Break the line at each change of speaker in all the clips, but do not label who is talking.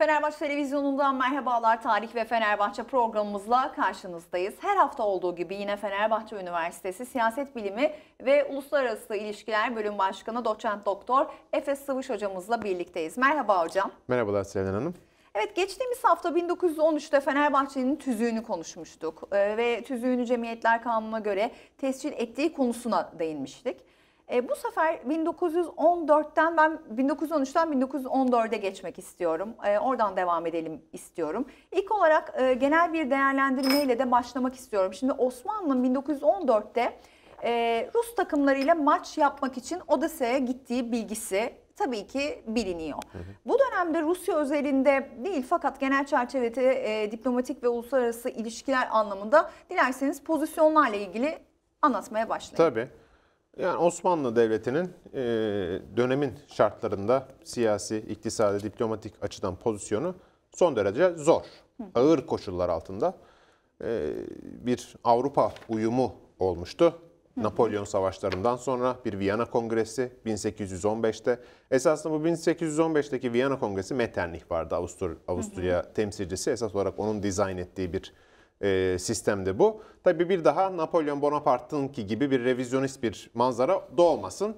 Fenerbahçe Televizyonu'ndan merhabalar. Tarih ve Fenerbahçe programımızla karşınızdayız. Her hafta olduğu gibi yine Fenerbahçe Üniversitesi Siyaset Bilimi ve Uluslararası İlişkiler Bölüm Başkanı Doçent Doktor Efe Sıvış hocamızla birlikteyiz. Merhaba hocam.
Merhabalar Selen Hanım.
Evet geçtiğimiz hafta 1913'te Fenerbahçe'nin tüzüğünü konuşmuştuk ee, ve tüzüğünü Cemiyetler Kanunu'na göre tescil ettiği konusuna değinmiştik. E, bu sefer 1914'ten ben 1913'ten 1914'e geçmek istiyorum. E, oradan devam edelim istiyorum. İlk olarak e, genel bir değerlendirmeyle de başlamak istiyorum. Şimdi Osmanlı 1914'te e, Rus takımlarıyla maç yapmak için Odessa'ya gittiği bilgisi tabii ki biliniyor. Hı hı. Bu dönemde Rusya özelinde değil fakat genel çerçevede e, diplomatik ve uluslararası ilişkiler anlamında dilerseniz pozisyonlarla ilgili anlatmaya başlayayım.
Tabii. Yani Osmanlı Devleti'nin e, dönemin şartlarında siyasi, iktisadi, diplomatik açıdan pozisyonu son derece zor. Hı. Ağır koşullar altında e, bir Avrupa uyumu olmuştu. Hı. Napolyon savaşlarından sonra bir Viyana Kongresi 1815'te. Esasında bu 1815'teki Viyana Kongresi Metternich vardı Avustur Avusturya hı hı. temsilcisi. Esas olarak onun dizayn ettiği bir e, sistemde bu. Tabii bir daha Napolyon Bonaparte'ınki gibi bir revizyonist bir manzara doğmasın.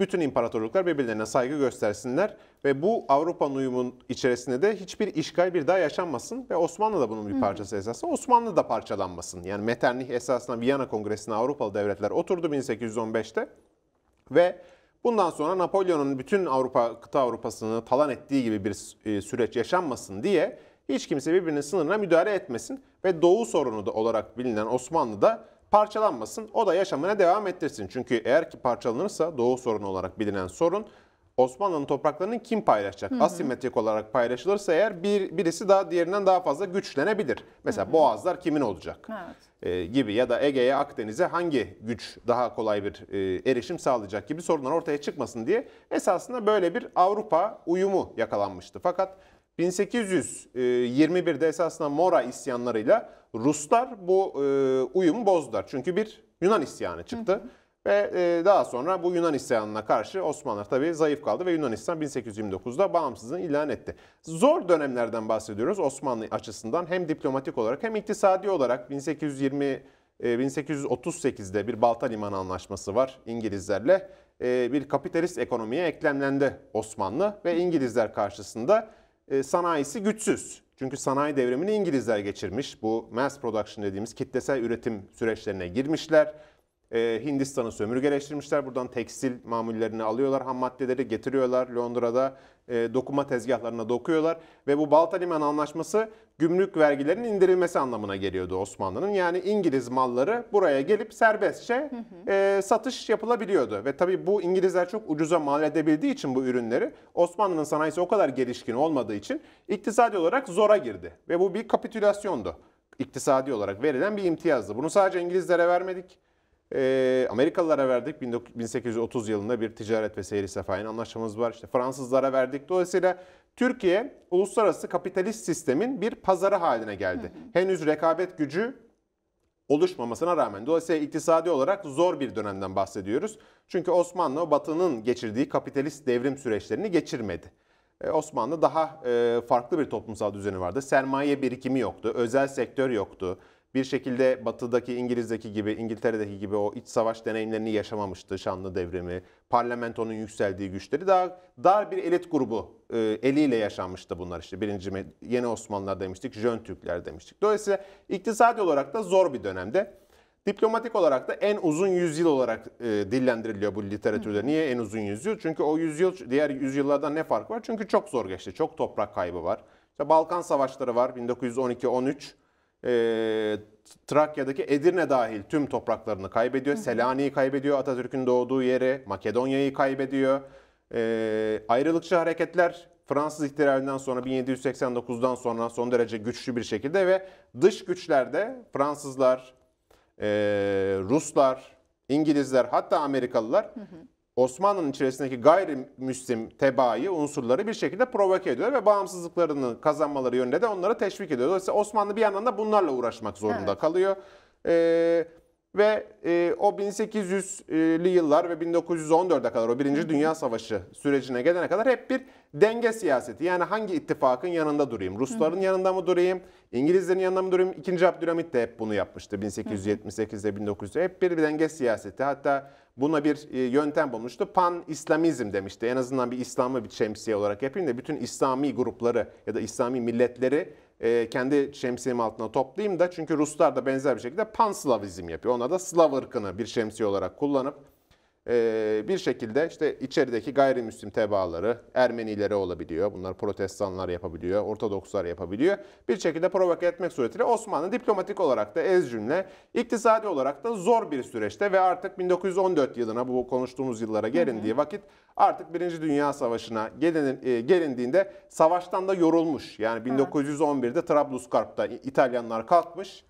Bütün imparatorluklar birbirlerine saygı göstersinler ve bu Avrupa uyumun içerisinde de hiçbir işgal bir daha yaşanmasın ve Osmanlı da bunun bir parçası esasında. Osmanlı da parçalanmasın. Yani Metternich esasında Viyana Kongresi'ne Avrupalı devletler oturdu 1815'te ve bundan sonra Napolyon'un bütün Avrupa kıta Avrupa'sını talan ettiği gibi bir e, süreç yaşanmasın diye hiç kimse birbirinin sınırına müdahale etmesin ve Doğu sorunu da olarak bilinen Osmanlı da parçalanmasın. O da yaşamına devam ettirsin. Çünkü eğer ki parçalanırsa Doğu sorunu olarak bilinen sorun Osmanlı'nın topraklarını kim paylaşacak? Hı hı. Asimetrik olarak paylaşılırsa eğer bir birisi daha diğerinden daha fazla güçlenebilir. Mesela hı hı. Boğazlar kimin olacak? Evet. Ee, gibi ya da Ege'ye, Akdeniz'e hangi güç daha kolay bir e, erişim sağlayacak gibi sorunlar ortaya çıkmasın diye esasında böyle bir Avrupa uyumu yakalanmıştı. Fakat 1821'de e, esasında Mora isyanlarıyla Ruslar bu e, uyumu bozdular. Çünkü bir Yunan isyanı çıktı. Hı hı. Ve e, daha sonra bu Yunan isyanına karşı Osmanlılar tabii zayıf kaldı ve Yunanistan 1829'da bağımsızlığını ilan etti. Zor dönemlerden bahsediyoruz Osmanlı açısından hem diplomatik olarak hem iktisadi olarak 1820 1838'de bir Balta Limanı Anlaşması var İngilizlerle. Bir kapitalist ekonomiye eklemlendi Osmanlı ve İngilizler karşısında e, sanayisi güçsüz. Çünkü sanayi devrimini İngilizler geçirmiş. Bu mass production dediğimiz kitlesel üretim süreçlerine girmişler e, Hindistan'ı sömürgeleştirmişler. Buradan tekstil mamullerini alıyorlar, ham maddeleri getiriyorlar. Londra'da e, dokuma tezgahlarına dokuyorlar. Ve bu Baltaliman Anlaşması gümrük vergilerinin indirilmesi anlamına geliyordu Osmanlı'nın. Yani İngiliz malları buraya gelip serbestçe hı hı. E, satış yapılabiliyordu. Ve tabii bu İngilizler çok ucuza mal edebildiği için bu ürünleri Osmanlı'nın sanayisi o kadar gelişkin olmadığı için iktisadi olarak zora girdi. Ve bu bir kapitülasyondu. İktisadi olarak verilen bir imtiyazdı. Bunu sadece İngilizlere vermedik. E, Amerikalılara verdik 1830 yılında bir ticaret ve seyri sefayın anlaşmamız var. İşte Fransızlara verdik. Dolayısıyla Türkiye uluslararası kapitalist sistemin bir pazarı haline geldi. Hı hı. Henüz rekabet gücü oluşmamasına rağmen. Dolayısıyla iktisadi olarak zor bir dönemden bahsediyoruz. Çünkü Osmanlı Batı'nın geçirdiği kapitalist devrim süreçlerini geçirmedi. Ee, Osmanlı daha e, farklı bir toplumsal düzeni vardı. Sermaye birikimi yoktu, özel sektör yoktu bir şekilde batıdaki İngiliz'deki gibi, İngiltere'deki gibi o iç savaş deneyimlerini yaşamamıştı. Şanlı devrimi, parlamentonun yükseldiği güçleri daha dar bir elit grubu e, eliyle yaşanmıştı bunlar işte. Birinci yeni Osmanlılar demiştik, Jön Türkler demiştik. Dolayısıyla iktisadi olarak da zor bir dönemde. Diplomatik olarak da en uzun yüzyıl olarak e, dillendiriliyor bu literatürde. Niye en uzun yüzyıl? Çünkü o yüzyıl diğer yüzyıllardan ne fark var? Çünkü çok zor geçti. Çok toprak kaybı var. İşte Balkan Savaşları var 1912-13 e, Trakya'daki Edirne dahil tüm topraklarını kaybediyor. Selanik'i kaybediyor, Atatürk'ün doğduğu yeri, Makedonya'yı kaybediyor. E, ayrılıkçı hareketler Fransız ihtilalinden sonra 1789'dan sonra son derece güçlü bir şekilde ve dış güçlerde Fransızlar, e, Ruslar, İngilizler hatta Amerikalılar hı hı. Osmanlı'nın içerisindeki gayrimüslim tebaayı unsurları bir şekilde provoke ediyor ve bağımsızlıklarını kazanmaları yönünde de onları teşvik ediyor. Dolayısıyla Osmanlı bir yandan da bunlarla uğraşmak zorunda evet. kalıyor. Ee, ve e, o 1800'lü yıllar ve 1914'e kadar o Birinci Dünya Savaşı sürecine gelene kadar hep bir denge siyaseti. Yani hangi ittifakın yanında durayım? Rusların Hı. yanında mı durayım? İngilizlerin yanında mı durayım? İkinci Abdülhamit de hep bunu yapmıştı 1878'de 1900'de. Hep bir denge siyaseti. Hatta buna bir e, yöntem bulmuştu. Pan-İslamizm demişti. En azından bir İslam'ı bir şemsiye olarak yapayım da bütün İslami grupları ya da İslami milletleri e, kendi şemsiyem altına toplayayım da çünkü Ruslar da benzer bir şekilde panslavizm yapıyor. Ona da Slav ırkını bir şemsiye olarak kullanıp ee, bir şekilde işte içerideki gayrimüslim tebaaları, Ermenileri olabiliyor. Bunlar protestanlar yapabiliyor, Ortodokslar yapabiliyor. Bir şekilde provoke etmek suretiyle Osmanlı diplomatik olarak da ezcünle, iktisadi olarak da zor bir süreçte ve artık 1914 yılına bu konuştuğumuz yıllara gelindiği vakit artık Birinci Dünya Savaşı'na e, gelindiğinde savaştan da yorulmuş. Yani 1911'de Trablusgarp'ta İtalyanlar kalkmış.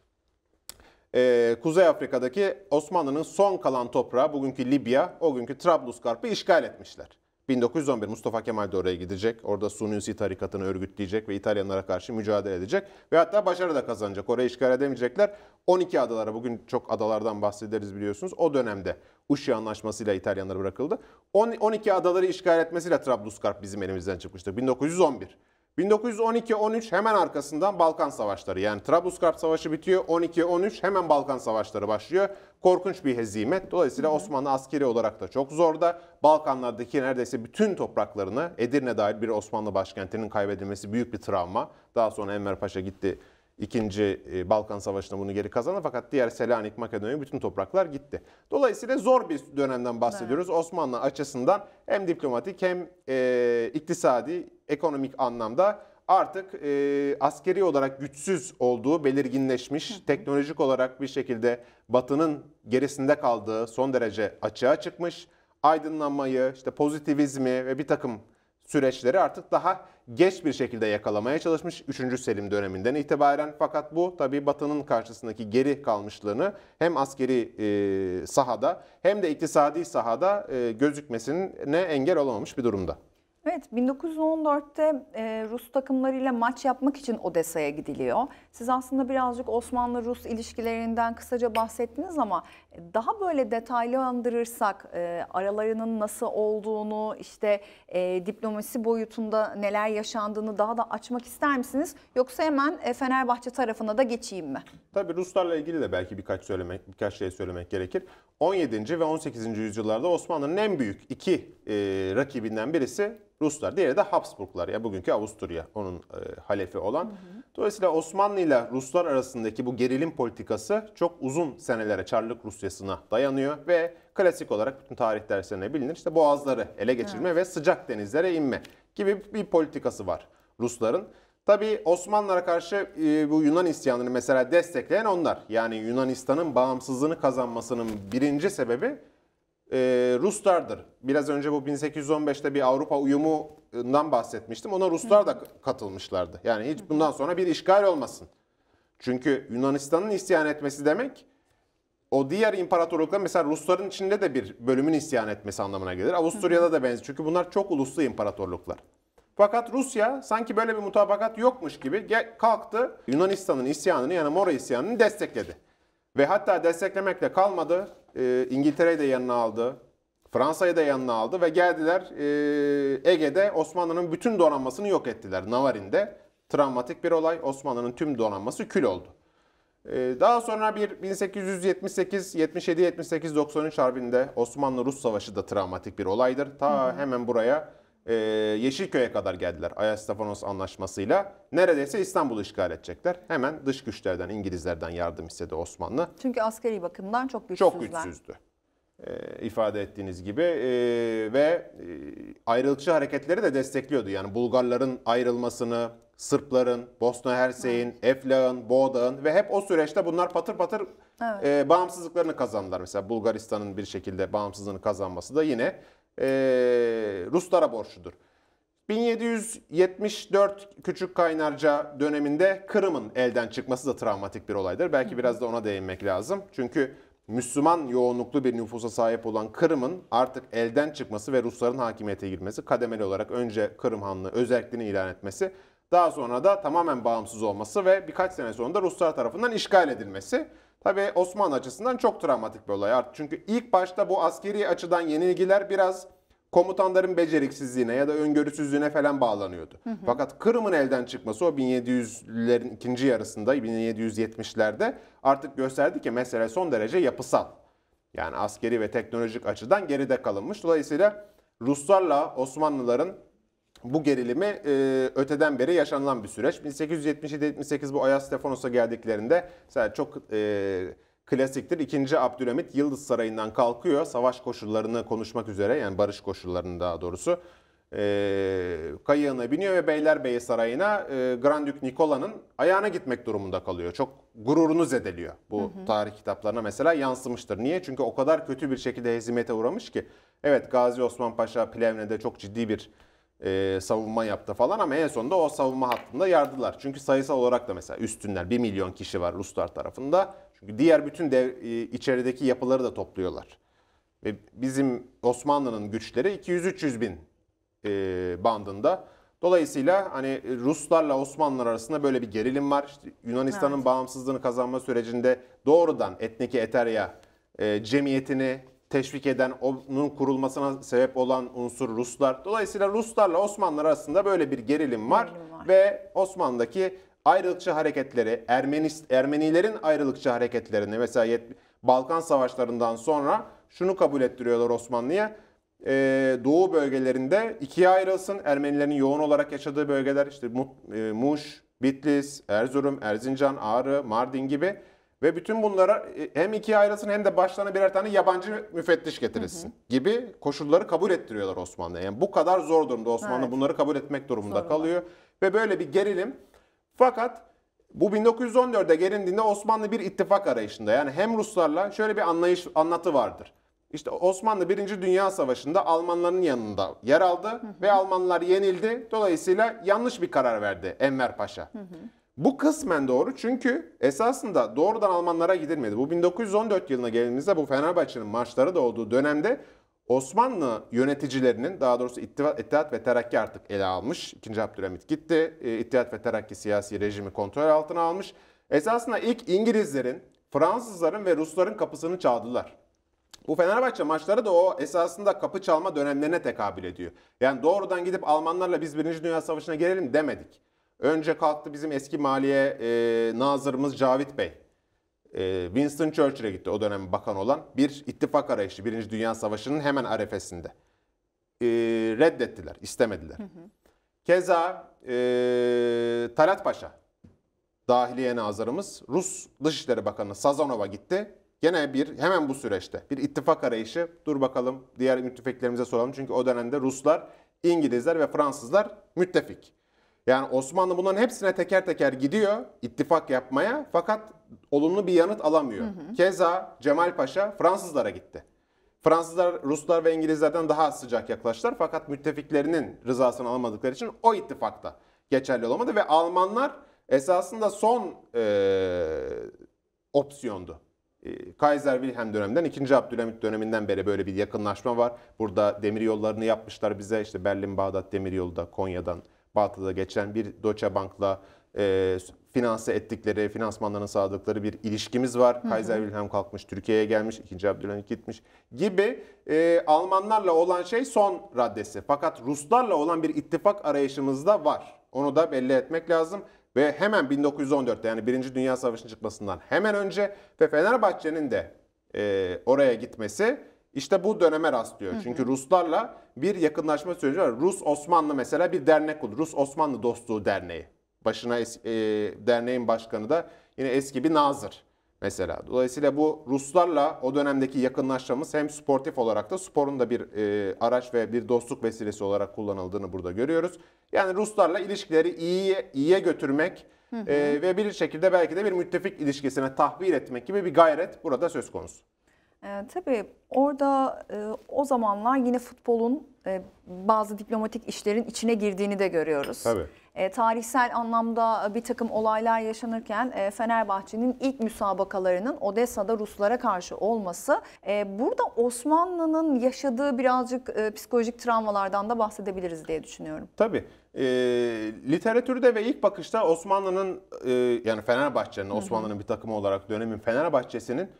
Ee, Kuzey Afrika'daki Osmanlı'nın son kalan toprağı bugünkü Libya, o günkü Trablusgarp'ı işgal etmişler. 1911 Mustafa Kemal de oraya gidecek. Orada Sunisi tarikatını örgütleyecek ve İtalyanlara karşı mücadele edecek. Ve hatta başarı da kazanacak. Orayı işgal edemeyecekler. 12 adalara, bugün çok adalardan bahsederiz biliyorsunuz. O dönemde Uşi Anlaşması'yla İtalyanlara bırakıldı. 12 adaları işgal etmesiyle Trablusgarp bizim elimizden çıkmıştı. 1911. 1912-13 hemen arkasından Balkan Savaşları yani Trablusgarp Savaşı bitiyor. 12-13 hemen Balkan Savaşları başlıyor. Korkunç bir hezimet. Dolayısıyla Osmanlı askeri olarak da çok zorda. Balkanlardaki neredeyse bütün topraklarını Edirne dahil bir Osmanlı başkentinin kaybedilmesi büyük bir travma. Daha sonra Enver Paşa gitti İkinci e, Balkan Savaşı'nda bunu geri kazandı fakat diğer Selanik, Makedonya bütün topraklar gitti. Dolayısıyla zor bir dönemden bahsediyoruz. Evet. Osmanlı açısından hem diplomatik hem e, iktisadi, ekonomik anlamda artık e, askeri olarak güçsüz olduğu belirginleşmiş. Teknolojik olarak bir şekilde Batı'nın gerisinde kaldığı son derece açığa çıkmış. Aydınlanmayı, işte pozitivizmi ve bir takım süreçleri artık daha geç bir şekilde yakalamaya çalışmış 3. Selim döneminden itibaren. Fakat bu tabii Batı'nın karşısındaki geri kalmışlığını hem askeri e, sahada hem de iktisadi sahada e, gözükmesine engel olamamış bir durumda.
Evet, 1914'te e, Rus takımlarıyla maç yapmak için Odessa'ya gidiliyor. Siz aslında birazcık Osmanlı-Rus ilişkilerinden kısaca bahsettiniz ama e, daha böyle detaylandırırsak e, aralarının nasıl olduğunu, işte e, diplomasi boyutunda neler yaşandığını daha da açmak ister misiniz? Yoksa hemen e, Fenerbahçe tarafına da geçeyim mi?
Tabii Ruslarla ilgili de belki birkaç söylemek, birkaç şey söylemek gerekir. 17. ve 18. yüzyıllarda Osmanlı'nın en büyük iki e, rakibinden birisi Ruslar. Diğeri de Habsburglar ya bugünkü Avusturya onun e, halefi olan. Hı hı. Dolayısıyla Osmanlı ile Ruslar arasındaki bu gerilim politikası çok uzun senelere Çarlık Rusyası'na dayanıyor ve klasik olarak bütün tarih derslerine bilinir. işte boğazları ele geçirme evet. ve sıcak denizlere inme gibi bir politikası var Rusların. tabi Osmanlılara karşı e, bu Yunan isyanını mesela destekleyen onlar. Yani Yunanistan'ın bağımsızlığını kazanmasının birinci sebebi e, Ruslardır. Biraz önce bu 1815'te bir Avrupa uyumundan bahsetmiştim. Ona Ruslar da katılmışlardı. Yani hiç bundan sonra bir işgal olmasın. Çünkü Yunanistan'ın isyan etmesi demek o diğer imparatorluklar mesela Rusların içinde de bir bölümün isyan etmesi anlamına gelir. Avusturya'da da benziyor. Çünkü bunlar çok uluslu imparatorluklar. Fakat Rusya sanki böyle bir mutabakat yokmuş gibi kalktı Yunanistan'ın isyanını yani Mora isyanını destekledi. Ve hatta desteklemekle kalmadı. Ee, İngiltere'yi de yanına aldı. Fransa'yı da yanına aldı ve geldiler e, Ege'de Osmanlı'nın bütün donanmasını yok ettiler. Navarin'de travmatik bir olay. Osmanlı'nın tüm donanması kül oldu. E, daha sonra bir 1878, 77, 78, 93 harbinde Osmanlı-Rus savaşı da travmatik bir olaydır. Ta hemen buraya e, Yeşilköy'e kadar geldiler Ayastafanos anlaşmasıyla. Neredeyse İstanbul'u işgal edecekler. Hemen dış güçlerden, İngilizlerden yardım istedi Osmanlı.
Çünkü askeri bakımdan çok güçsüzler. Çok güçsüzdü.
E, ifade ettiğiniz gibi e, ve e, ayrılıkçı hareketleri de destekliyordu. Yani Bulgarların ayrılmasını, Sırpların, Bosna Hersey'in, Eflağ'ın, Boğdağ'ın ve hep o süreçte bunlar patır patır evet. e, bağımsızlıklarını kazandılar. Mesela Bulgaristan'ın bir şekilde bağımsızlığını kazanması da yine e, Ruslara borçludur. 1774 Küçük Kaynarca döneminde Kırım'ın elden çıkması da travmatik bir olaydır. Belki biraz da ona değinmek lazım. Çünkü Müslüman yoğunluklu bir nüfusa sahip olan Kırım'ın artık elden çıkması ve Rusların hakimiyete girmesi, kademeli olarak önce Kırım Hanlığı özelliğini ilan etmesi, daha sonra da tamamen bağımsız olması ve birkaç sene sonra da Ruslar tarafından işgal edilmesi Tabi Osmanlı açısından çok travmatik bir olay. Çünkü ilk başta bu askeri açıdan yenilgiler biraz komutanların beceriksizliğine ya da öngörüsüzlüğüne falan bağlanıyordu. Hı hı. Fakat Kırım'ın elden çıkması o 1700'lerin ikinci yarısında 1770'lerde artık gösterdi ki mesele son derece yapısal. Yani askeri ve teknolojik açıdan geride kalınmış. Dolayısıyla Ruslarla Osmanlıların bu gerilimi e, öteden beri yaşanılan bir süreç. 1877-78 bu Ayas Stefanos'a geldiklerinde mesela çok e, klasiktir. İkinci Abdülhamit Yıldız Sarayı'ndan kalkıyor. Savaş koşullarını konuşmak üzere yani barış koşullarını daha doğrusu e, kayığına biniyor ve Beylerbeyi Sarayı'na e, Grand Duke Nikola'nın ayağına gitmek durumunda kalıyor. Çok gururunu zedeliyor. Bu hı hı. tarih kitaplarına mesela yansımıştır. Niye? Çünkü o kadar kötü bir şekilde hezimete uğramış ki. Evet Gazi Osman Paşa Plevne'de çok ciddi bir e, savunma yaptı falan ama en sonunda o savunma hattında yardılar. Çünkü sayısal olarak da mesela üstünler 1 milyon kişi var Ruslar tarafında. Çünkü diğer bütün dev, e, içerideki yapıları da topluyorlar. Ve bizim Osmanlı'nın güçleri 200-300 bin e, bandında. Dolayısıyla hani Ruslarla Osmanlılar arasında böyle bir gerilim var. İşte Yunanistan'ın evet. bağımsızlığını kazanma sürecinde doğrudan etniki Eterya e, cemiyetini teşvik eden, onun kurulmasına sebep olan unsur Ruslar. Dolayısıyla Ruslarla Osmanlılar arasında böyle bir gerilim var, gerilim var. ve Osmanlı'daki ayrılıkçı hareketleri, Ermenist, Ermenilerin ayrılıkçı hareketlerini mesela yet, Balkan savaşlarından sonra şunu kabul ettiriyorlar Osmanlı'ya. E, doğu bölgelerinde ikiye ayrılsın. Ermenilerin yoğun olarak yaşadığı bölgeler işte e, Muş, Bitlis, Erzurum, Erzincan, Ağrı, Mardin gibi ve bütün bunlara e, hem iki ayrılsın hem de başlarına birer tane yabancı müfettiş getirilsin hı hı. gibi koşulları kabul ettiriyorlar Osmanlı'ya. Yani bu kadar zor durumda Osmanlı evet. bunları kabul etmek durumunda Zorla. kalıyor. Ve böyle bir gerilim. Fakat bu 1914'de gelindiğinde Osmanlı bir ittifak arayışında. Yani hem Ruslarla şöyle bir anlayış anlatı vardır. İşte Osmanlı 1. Dünya Savaşı'nda Almanların yanında yer aldı hı hı. ve Almanlar yenildi. Dolayısıyla yanlış bir karar verdi Enver Paşa. Hı hı. Bu kısmen doğru çünkü esasında doğrudan Almanlara gidilmedi. Bu 1914 yılına geldiğimizde bu Fenerbahçe'nin maçları da olduğu dönemde Osmanlı yöneticilerinin daha doğrusu İttihat, İttihat ve Terakki artık ele almış. 2. Abdülhamit gitti. E, İttihat ve Terakki siyasi rejimi kontrol altına almış. Esasında ilk İngilizlerin, Fransızların ve Rusların kapısını çaldılar. Bu Fenerbahçe maçları da o esasında kapı çalma dönemlerine tekabül ediyor. Yani doğrudan gidip Almanlarla biz Birinci Dünya Savaşı'na gelelim demedik. Önce kalktı bizim eski maliye e, nazırımız Cavit Bey. E, Winston Churchill'e gitti o dönem bakan olan. Bir ittifak arayışı Birinci Dünya Savaşı'nın hemen arefesinde. E, reddettiler, istemediler. Hı hı. Keza e, Talat Paşa, dahiliye nazırımız Rus Dışişleri Bakanı Sazonova gitti. Gene bir hemen bu süreçte bir ittifak arayışı dur bakalım diğer müttefiklerimize soralım. Çünkü o dönemde Ruslar, İngilizler ve Fransızlar müttefik. Yani Osmanlı bunların hepsine teker teker gidiyor ittifak yapmaya fakat olumlu bir yanıt alamıyor. Hı hı. Keza Cemal Paşa Fransızlara gitti. Fransızlar, Ruslar ve İngilizlerden daha sıcak yaklaştılar fakat müttefiklerinin rızasını alamadıkları için o ittifakta geçerli olamadı ve Almanlar esasında son e, opsiyondu. Kaiser Wilhelm döneminden 2. Abdülhamit döneminden beri böyle bir yakınlaşma var. Burada demir yollarını yapmışlar bize işte Berlin Bağdat demir yolu da Konya'dan Batı'da geçen bir Deutsche Bank'la e, finanse ettikleri, finansmanlarını sağladıkları bir ilişkimiz var. Hı hı. Kaiser Wilhelm kalkmış, Türkiye'ye gelmiş, 2. Abdülhamit gitmiş gibi e, Almanlarla olan şey son raddesi. Fakat Ruslarla olan bir ittifak arayışımız da var. Onu da belli etmek lazım. Ve hemen 1914'te yani 1. Dünya Savaşı'nın çıkmasından hemen önce ve Fenerbahçe'nin de e, oraya gitmesi işte bu döneme rastlıyor. Hı hı. Çünkü Ruslarla bir yakınlaşma süreci var. Rus-Osmanlı mesela bir dernek olur. Rus-Osmanlı Dostluğu Derneği. Başına es- e, derneğin başkanı da yine eski bir nazır mesela. Dolayısıyla bu Ruslarla o dönemdeki yakınlaşmamız hem sportif olarak da sporun da bir e, araç ve bir dostluk vesilesi olarak kullanıldığını burada görüyoruz. Yani Ruslarla ilişkileri iyiye, iyiye götürmek hı e, hı. E, ve bir şekilde belki de bir müttefik ilişkisine tahvil etmek gibi bir gayret burada söz konusu.
E, tabii orada e, o zamanlar yine futbolun e, bazı diplomatik işlerin içine girdiğini de görüyoruz. Tabii. E, tarihsel anlamda e, bir takım olaylar yaşanırken e, Fenerbahçe'nin ilk müsabakalarının Odessa'da Ruslara karşı olması e, burada Osmanlı'nın yaşadığı birazcık e, psikolojik travmalardan da bahsedebiliriz diye düşünüyorum.
Tabii. E, literatürde ve ilk bakışta Osmanlı'nın e, yani Fenerbahçe'nin Osmanlı'nın bir takımı olarak dönemin Fenerbahçe'sinin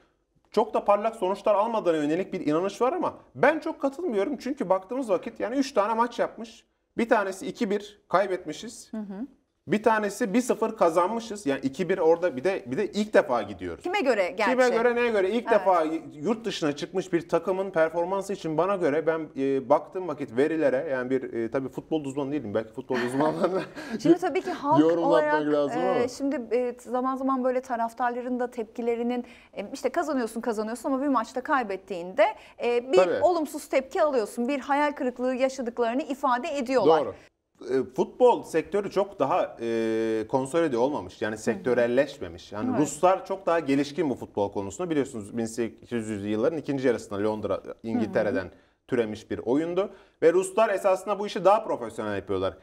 çok da parlak sonuçlar almadığına yönelik bir inanış var ama ben çok katılmıyorum. Çünkü baktığımız vakit yani 3 tane maç yapmış. Bir tanesi 2-1 kaybetmişiz. Hı hı. Bir tanesi 1-0 kazanmışız. Yani 2-1 orada bir de bir de ilk defa gidiyoruz.
Kime göre gerçi? Kime göre neye göre? İlk evet.
defa yurt dışına çıkmış bir takımın performansı için bana göre ben e, baktığım vakit verilere yani bir e, tabii futbol uzmanı değilim belki futbol uzmanlarına Şimdi
tabii ki halk olarak lazım e, şimdi e, zaman zaman böyle taraftarların da tepkilerinin e, işte kazanıyorsun kazanıyorsun ama bir maçta kaybettiğinde e, bir tabii. olumsuz tepki alıyorsun. Bir hayal kırıklığı yaşadıklarını ifade ediyorlar. Doğru.
E, futbol sektörü çok daha e, konsolide olmamış. Yani sektörelleşmemiş. Yani evet. Ruslar çok daha gelişkin bu futbol konusunda. Biliyorsunuz 1800'lü yılların ikinci yarısında Londra, İngiltere'den türemiş bir oyundu. Ve Ruslar esasında bu işi daha profesyonel yapıyorlar.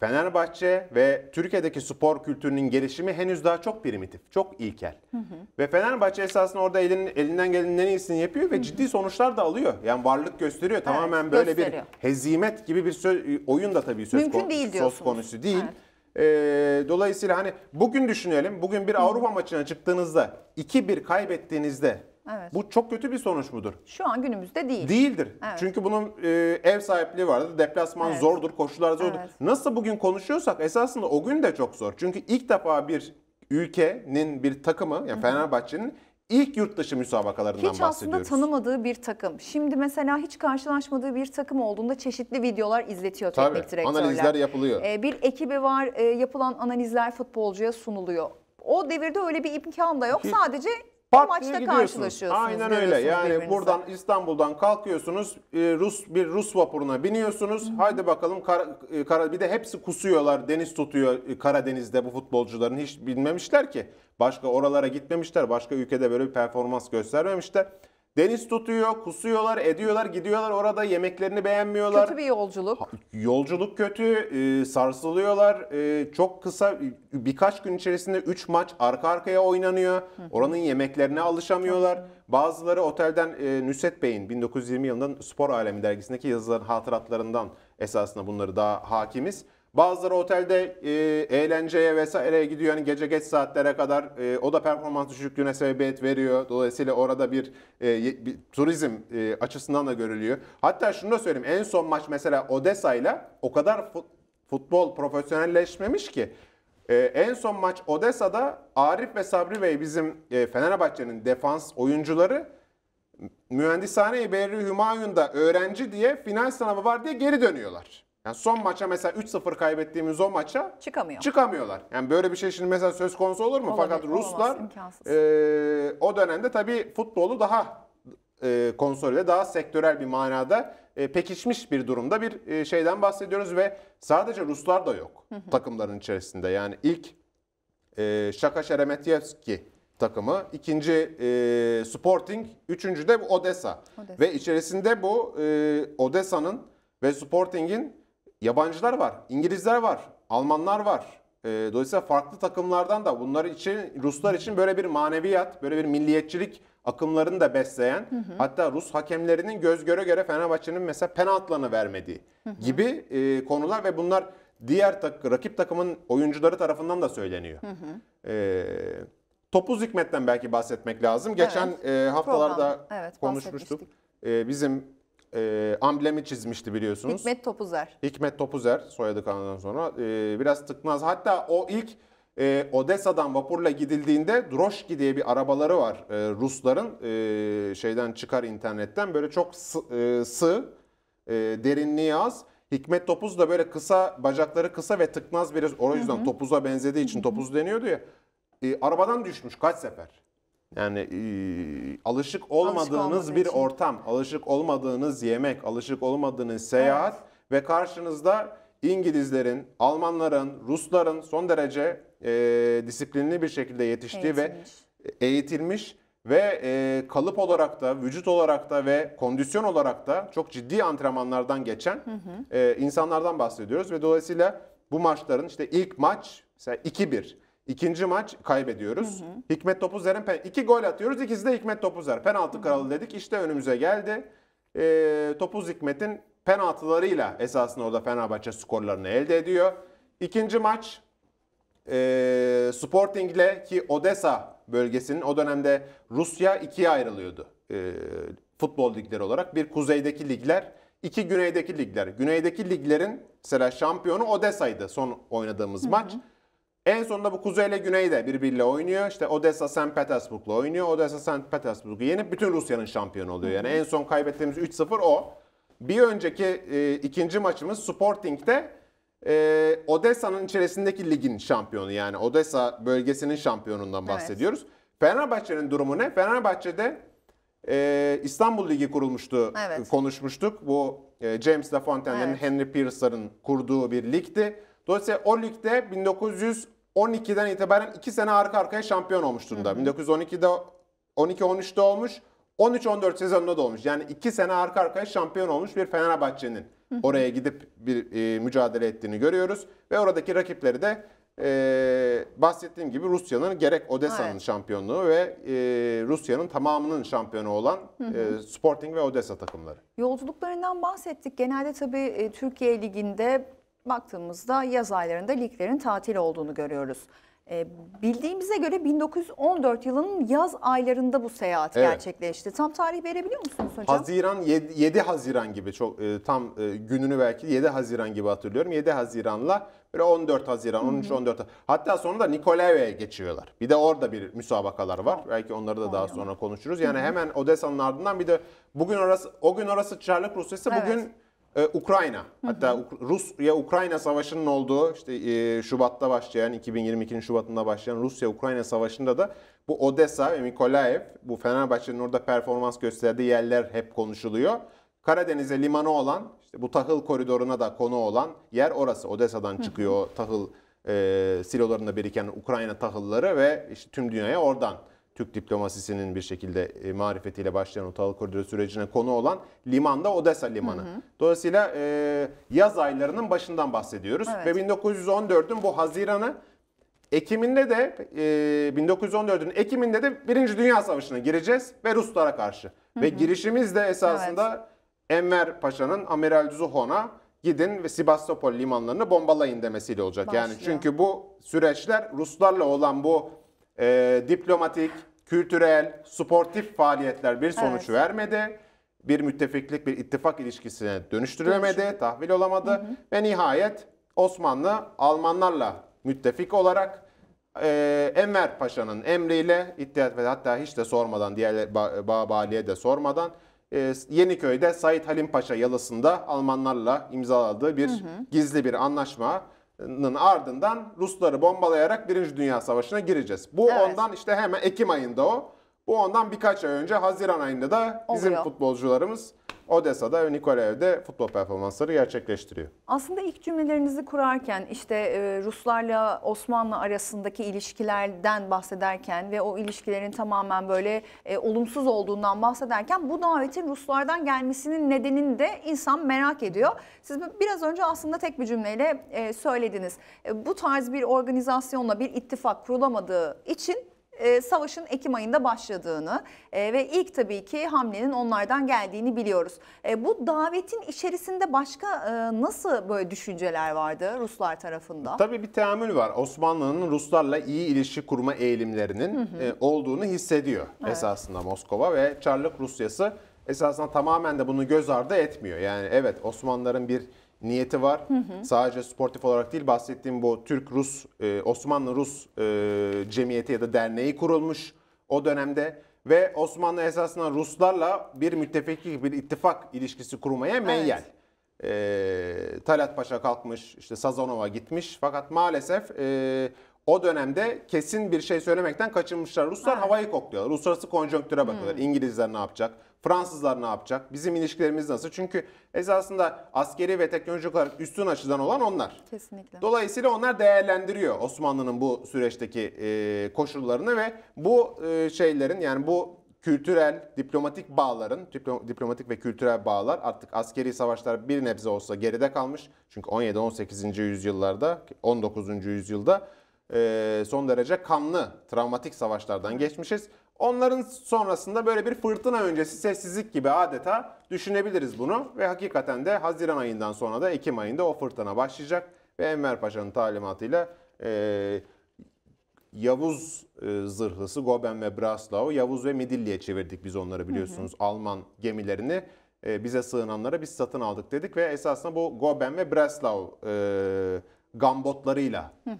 Fenerbahçe ve Türkiye'deki spor kültürünün gelişimi henüz daha çok primitif, çok ilkel. Hı hı. Ve Fenerbahçe esasında orada elin, elinden gelenin en iyisini yapıyor ve hı hı. ciddi sonuçlar da alıyor. Yani varlık gösteriyor. Evet, Tamamen böyle gösteriyor. bir hezimet gibi bir söz, oyun da tabii söz, Mümkün değil söz konusu değil. Evet. Ee, dolayısıyla hani bugün düşünelim. Bugün bir Avrupa hı. maçına çıktığınızda 2-1 kaybettiğinizde Evet. Bu çok kötü bir sonuç mudur?
Şu an günümüzde değil. Değildir. Evet.
Çünkü bunun e, ev sahipliği vardı, Deplasman evet. zordur, koşullar zordur. Evet. Nasıl bugün konuşuyorsak esasında o gün de çok zor. Çünkü ilk defa bir ülkenin bir takımı yani Fenerbahçe'nin ilk yurt dışı müsabakalarından hiç bahsediyoruz. Hiç aslında
tanımadığı bir takım. Şimdi mesela hiç karşılaşmadığı bir takım olduğunda çeşitli videolar izletiyor Tabii, teknik direktörler. analizler yapılıyor. Ee, bir ekibi var, e, yapılan analizler futbolcuya sunuluyor. O devirde öyle bir imkan da yok. Hiç. Sadece Pat maçta karşılaşıyorsunuz. Aynen öyle. Yani birbirinize. buradan
İstanbul'dan kalkıyorsunuz. E, Rus bir Rus vapuruna biniyorsunuz. Hı -hı. Haydi bakalım kara, e, kara bir de hepsi kusuyorlar. Deniz tutuyor e, Karadeniz'de bu futbolcuların hiç bilmemişler ki. Başka oralara gitmemişler. Başka ülkede böyle bir performans göstermemişler. Deniz tutuyor, kusuyorlar, ediyorlar, gidiyorlar orada yemeklerini beğenmiyorlar. Kötü
bir yolculuk.
yolculuk kötü, e, sarsılıyorlar. E, çok kısa birkaç gün içerisinde 3 maç arka arkaya oynanıyor. Oranın yemeklerine alışamıyorlar. Bazıları otelden e, Nüset Bey'in 1920 yılından Spor Alemi dergisindeki yazıların hatıratlarından esasında bunları daha hakimiz. Bazıları otelde e, eğlenceye vesaire gidiyor. Yani gece geç saatlere kadar e, o da performans düşüklüğüne sebebiyet veriyor. Dolayısıyla orada bir, e, bir turizm e, açısından da görülüyor. Hatta şunu da söyleyeyim. En son maç mesela Odessa ile o kadar fut, futbol profesyonelleşmemiş ki ee, en son maç Odessa'da Arif ve Sabri Bey bizim e, Fenerbahçe'nin defans oyuncuları Mühendishane-i Berri Hümayun'da öğrenci diye final sınavı var diye geri dönüyorlar. Yani son maça mesela 3-0 kaybettiğimiz o maça Çıkamıyor. çıkamıyorlar. Yani böyle bir şey şimdi mesela söz konusu olur mu? Olabilir, Fakat Ruslar e, o dönemde tabii futbolu daha e, konsolide, daha sektörel bir manada e, pekişmiş bir durumda bir e, şeyden bahsediyoruz ve sadece Ruslar da yok hı hı. takımların içerisinde. Yani ilk e, Şaka Şeremetiyevski takımı. ikinci e, Sporting, üçüncü de Odessa. Odessa. Ve içerisinde bu e, Odessa'nın ve Sporting'in yabancılar var, İngilizler var, Almanlar var. E, dolayısıyla farklı takımlardan da bunlar için Ruslar için böyle bir maneviyat, böyle bir milliyetçilik akımlarını da besleyen hı hı. hatta Rus hakemlerinin göz göre göre Fenerbahçe'nin mesela penaltılarını vermediği hı hı. gibi e, konular ve bunlar diğer tak rakip takımın oyuncuları tarafından da söyleniyor. Hı hı. E, ee, Topuz Hikmet'ten belki bahsetmek lazım. Geçen evet. e, haftalarda evet, konuşmuştuk. E, bizim e, amblemi çizmişti biliyorsunuz. Hikmet Topuzer. Hikmet Topuzer soyadı kanalından sonra. E, biraz tıknaz. Hatta o ilk e, Odessa'dan vapurla gidildiğinde Droşki diye bir arabaları var e, Rusların. E, şeyden çıkar internetten böyle çok sı, e, sığ, e, derinliği az. Hikmet Topuz da böyle kısa, bacakları kısa ve tıknaz bir o yüzden hı hı. topuza benzediği için topuz deniyordu ya. E, arabadan düşmüş kaç sefer. Yani e, alışık olmadığınız alışık bir için. ortam, alışık olmadığınız yemek, alışık olmadığınız seyahat evet. ve karşınızda İngilizlerin, Almanların, Rusların son derece e, disiplinli bir şekilde yetiştiği eğitilmiş. ve eğitilmiş ve e, kalıp olarak da, vücut olarak da ve kondisyon olarak da çok ciddi antrenmanlardan geçen hı hı. E, insanlardan bahsediyoruz ve dolayısıyla bu maçların işte ilk maç mesela 2-1 İkinci maç kaybediyoruz. Hı hı. Hikmet Topuzer'in pen iki gol atıyoruz. İkisi de Hikmet Topuzer. Penaltı hı hı. kralı dedik. İşte önümüze geldi. E, Topuz Hikmet'in penaltılarıyla esasında orada Fenerbahçe skorlarını elde ediyor. İkinci maç e, ee, Sporting ile ki Odessa bölgesinin o dönemde Rusya ikiye ayrılıyordu. E, futbol ligleri olarak bir kuzeydeki ligler, iki güneydeki ligler. Güneydeki liglerin mesela şampiyonu Odessa'ydı son oynadığımız hı hı. maç. En sonunda bu Kuzey ile Güney de birbiriyle oynuyor. İşte Odessa St. Petersburg'la oynuyor. Odessa St. Petersburg'u yenip bütün Rusya'nın şampiyonu oluyor. Yani en son kaybettiğimiz 3-0 o. Bir önceki e, ikinci maçımız Sporting'de e, Odessa'nın içerisindeki ligin şampiyonu yani Odessa bölgesinin şampiyonundan bahsediyoruz. Evet. Fenerbahçe'nin durumu ne? Fenerbahçe'de e, İstanbul Ligi kurulmuştu, evet. konuşmuştuk. Bu e, James LaFontaine'nin evet. Henry Pearsar'ın kurduğu bir ligdi. Dolayısıyla o ligde 1900 12'den itibaren 2 sene arka arkaya şampiyon olmuş durumda. 1912'de 12-13'te olmuş. 13-14 sezonunda da olmuş. Yani 2 sene arka arkaya şampiyon olmuş bir Fenerbahçe'nin oraya gidip bir e, mücadele ettiğini görüyoruz. Ve oradaki rakipleri de e, bahsettiğim gibi Rusya'nın gerek Odessa'nın evet. şampiyonluğu ve e, Rusya'nın tamamının şampiyonu olan E, Sporting ve Odessa takımları.
Yolculuklarından bahsettik. Genelde tabii e, Türkiye Ligi'nde baktığımızda yaz aylarında liglerin tatil olduğunu görüyoruz. E, bildiğimize göre 1914 yılının yaz aylarında bu seyahat evet. gerçekleşti. Tam tarih verebiliyor musunuz hocam? Haziran
7, 7 Haziran gibi çok e, tam e, gününü belki 7 Haziran gibi hatırlıyorum. 7 Haziran'la böyle 14 Haziran, 13 Hı -hı. 14 hatta sonra da Nikolaev'e geçiyorlar. Bir de orada bir müsabakalar var. Hı belki onları da daha sonra konuşuruz. Yani Hı-hı. hemen Odessa'nın ardından bir de bugün orası o gün orası Çarlık Rusyası evet. bugün e, Ukrayna. Hatta Rusya-Ukrayna savaşının olduğu işte e, Şubat'ta başlayan 2022'nin Şubat'ında başlayan Rusya-Ukrayna savaşında da bu Odessa ve Mikolaev bu Fenerbahçe'nin orada performans gösterdiği yerler hep konuşuluyor. Karadeniz'e limanı olan işte bu tahıl koridoruna da konu olan yer orası. Odessa'dan çıkıyor tahıl e, silolarında biriken Ukrayna tahılları ve işte tüm dünyaya oradan Türk diplomasisinin bir şekilde e, marifetiyle başlayan Otalı Koridoru sürecine konu olan limanda Odessa Limanı. Hı hı. Dolayısıyla e, yaz aylarının başından bahsediyoruz. Evet. Ve 1914'ün bu Haziran'ı Ekiminde de e, 1914'ün Ekiminde de Birinci Dünya Savaşı'na gireceğiz ve Ruslara karşı. Hı hı. Ve girişimiz de esasında evet. Enver Paşa'nın Amiral Zuhon'a gidin ve Sibastopol limanlarını bombalayın demesiyle olacak. Başlıyor. Yani çünkü bu süreçler Ruslarla olan bu e, diplomatik, kültürel, sportif faaliyetler bir sonuç evet. vermedi. Bir müttefiklik, bir ittifak ilişkisine dönüştürülemedi, Dönüşüm. tahvil olamadı. Hı hı. Ve nihayet Osmanlı Almanlarla müttefik olarak e, Enver Paşa'nın emriyle İttihat ve hatta hiç de sormadan, diğer Babali'ye de sormadan e, Yeniköy'de Said Halim Paşa yalısında Almanlarla imzaladığı bir hı hı. gizli bir anlaşma ardından Rusları bombalayarak Birinci Dünya Savaşı'na gireceğiz. Bu evet. ondan işte hemen Ekim ayında o. Bu ondan birkaç ay önce Haziran ayında da bizim Oluyor. futbolcularımız Odessa'da ve Nikolev'de futbol performansları gerçekleştiriyor.
Aslında ilk cümlelerinizi kurarken işte e, Ruslarla Osmanlı arasındaki ilişkilerden bahsederken ve o ilişkilerin tamamen böyle e, olumsuz olduğundan bahsederken bu davetin Ruslardan gelmesinin nedenini de insan merak ediyor. Siz biraz önce aslında tek bir cümleyle e, söylediniz. E, bu tarz bir organizasyonla bir ittifak kurulamadığı için e, savaşın Ekim ayında başladığını e, ve ilk tabii ki hamlenin onlardan geldiğini biliyoruz. E, bu davetin içerisinde başka e, nasıl böyle düşünceler vardı Ruslar tarafında?
Tabii bir teamül var. Osmanlı'nın Ruslarla iyi ilişki kurma eğilimlerinin hı hı. E, olduğunu hissediyor evet. esasında Moskova ve Çarlık Rusyası esasında tamamen de bunu göz ardı etmiyor. Yani evet Osmanlıların bir niyeti var. Hı hı. Sadece sportif olarak değil bahsettiğim bu Türk-Rus, e, Osmanlı-Rus e, cemiyeti ya da derneği kurulmuş o dönemde. Ve Osmanlı esasında Ruslarla bir müttefiklik, bir ittifak ilişkisi kurmaya meyyal. Evet. E, Talat Paşa kalkmış, işte Sazonova gitmiş. Fakat maalesef e, o dönemde kesin bir şey söylemekten kaçınmışlar. Ruslar ha. havayı kokluyorlar. Uluslararası konjonktüre hmm. bakıyorlar. Hmm. İngilizler ne yapacak? Fransızlar ne yapacak? Bizim ilişkilerimiz nasıl? Çünkü esasında askeri ve teknolojik olarak üstün açıdan olan onlar. Kesinlikle. Dolayısıyla onlar değerlendiriyor Osmanlı'nın bu süreçteki e, koşullarını ve bu e, şeylerin yani bu kültürel, diplomatik bağların, diplomatik ve kültürel bağlar artık askeri savaşlar bir nebze olsa geride kalmış. Çünkü 17-18. yüzyıllarda, 19. yüzyılda ee, son derece kanlı, travmatik savaşlardan geçmişiz. Onların sonrasında böyle bir fırtına öncesi sessizlik gibi adeta düşünebiliriz bunu. Ve hakikaten de Haziran ayından sonra da Ekim ayında o fırtına başlayacak. Ve Enver Paşa'nın talimatıyla e, Yavuz e, zırhlısı Goben ve Braslau, Yavuz ve Midilli'ye çevirdik biz onları biliyorsunuz. Hı hı. Alman gemilerini e, bize sığınanlara biz satın aldık dedik. Ve esasında bu Goben ve Breslau e, gambotlarıyla hı hı.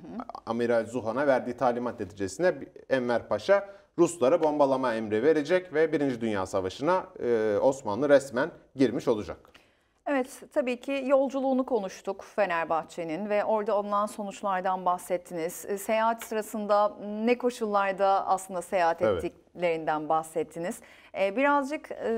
Amiral Zuhan'a verdiği talimat neticesinde Enver Paşa Ruslara bombalama emri verecek ve Birinci Dünya Savaşı'na e, Osmanlı resmen girmiş olacak.
Evet tabii ki yolculuğunu konuştuk Fenerbahçe'nin ve orada alınan sonuçlardan bahsettiniz. E, seyahat sırasında ne koşullarda aslında seyahat evet. ettiklerinden bahsettiniz. E, birazcık e,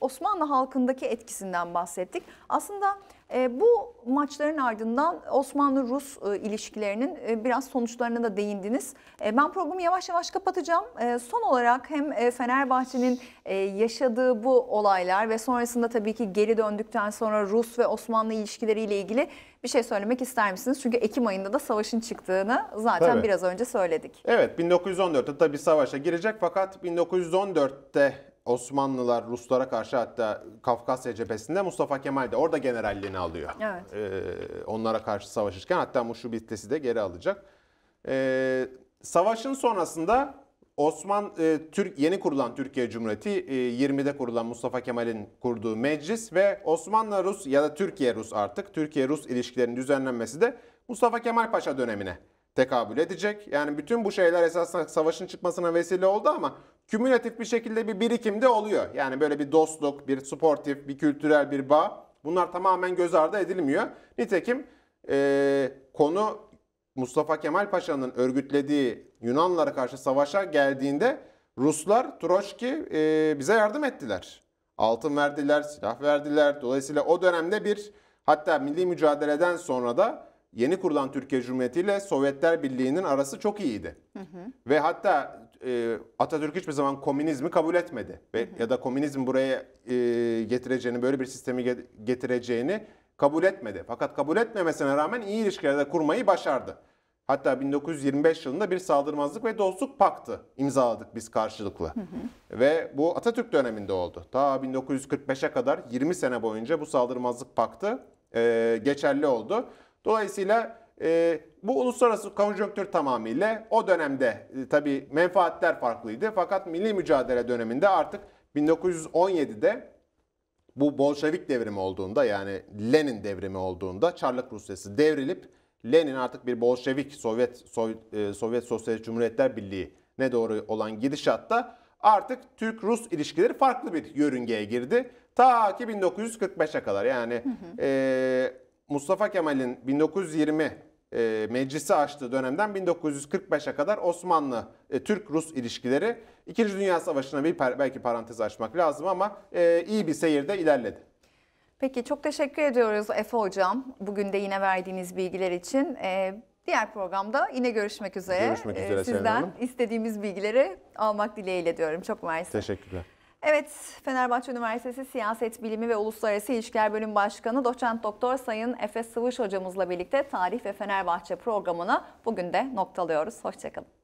Osmanlı halkındaki etkisinden bahsettik. Aslında... E, bu maçların ardından Osmanlı-Rus e, ilişkilerinin e, biraz sonuçlarına da değindiniz. E, ben programı yavaş yavaş kapatacağım. E, son olarak hem e, Fenerbahçe'nin e, yaşadığı bu olaylar ve sonrasında tabii ki geri döndükten sonra Rus ve Osmanlı ilişkileriyle ilgili bir şey söylemek ister misiniz? Çünkü Ekim ayında da savaşın çıktığını zaten tabii. biraz önce söyledik.
Evet 1914'te tabii savaşa girecek fakat 1914'te Osmanlılar Ruslara karşı hatta Kafkasya cephesinde Mustafa Kemal de orada generalliğini alıyor. Evet. Ee, onlara karşı savaşırken hatta Muş'u Bitlis'i de geri alacak. Ee, savaşın sonrasında Osman e, Türk yeni kurulan Türkiye Cumhuriyeti e, 20'de kurulan Mustafa Kemal'in kurduğu meclis ve Osmanlı Rus ya da Türkiye Rus artık Türkiye Rus ilişkilerinin düzenlenmesi de Mustafa Kemal Paşa dönemine tekabül edecek. Yani bütün bu şeyler esasında savaşın çıkmasına vesile oldu ama kümülatif bir şekilde bir birikim de oluyor. Yani böyle bir dostluk, bir sportif, bir kültürel bir bağ bunlar tamamen göz ardı edilmiyor. Nitekim e, konu Mustafa Kemal Paşa'nın örgütlediği Yunanlara karşı savaşa geldiğinde Ruslar Troçki e, bize yardım ettiler. Altın verdiler, silah verdiler. Dolayısıyla o dönemde bir hatta milli mücadeleden sonra da yeni kurulan Türkiye Cumhuriyeti ile Sovyetler Birliği'nin arası çok iyiydi. Hı hı. Ve hatta e, Atatürk hiçbir zaman komünizmi kabul etmedi. Ve, hı hı. Ya da komünizm buraya e, getireceğini, böyle bir sistemi getireceğini kabul etmedi. Fakat kabul etmemesine rağmen iyi ilişkiler de kurmayı başardı. Hatta 1925 yılında bir saldırmazlık ve dostluk paktı imzaladık biz karşılıklı. Hı hı. Ve bu Atatürk döneminde oldu. Ta 1945'e kadar 20 sene boyunca bu saldırmazlık paktı e, geçerli oldu. Dolayısıyla e, bu uluslararası konjonktür tamamıyla o dönemde e, tabii menfaatler farklıydı. Fakat milli mücadele döneminde artık 1917'de bu Bolşevik devrimi olduğunda yani Lenin devrimi olduğunda Çarlık Rusyası devrilip Lenin artık bir Bolşevik Sovyet Sovyet, e, Sovyet Sosyalist Cumhuriyetler Birliği ne doğru olan gidişatta artık Türk-Rus ilişkileri farklı bir yörüngeye girdi. Ta ki 1945'e kadar yani hı hı. E, Mustafa Kemal'in 1920 e, meclisi açtığı dönemden 1945'e kadar Osmanlı e, Türk-Rus ilişkileri İkinci Dünya Savaşı'na bir belki parantez açmak lazım ama e, iyi bir seyirde ilerledi.
Peki çok teşekkür ediyoruz Efe Hocam. Bugün de yine verdiğiniz bilgiler için. Ee, diğer programda yine görüşmek üzere. Görüşmek üzere ee, Sizden istediğimiz bilgileri almak dileğiyle diyorum. Çok mersi. Teşekkürler. Evet, Fenerbahçe Üniversitesi Siyaset Bilimi ve Uluslararası İlişkiler Bölüm Başkanı Doçent Doktor Sayın Efe Sıvış hocamızla birlikte Tarih ve Fenerbahçe programını bugün de noktalıyoruz. Hoşçakalın.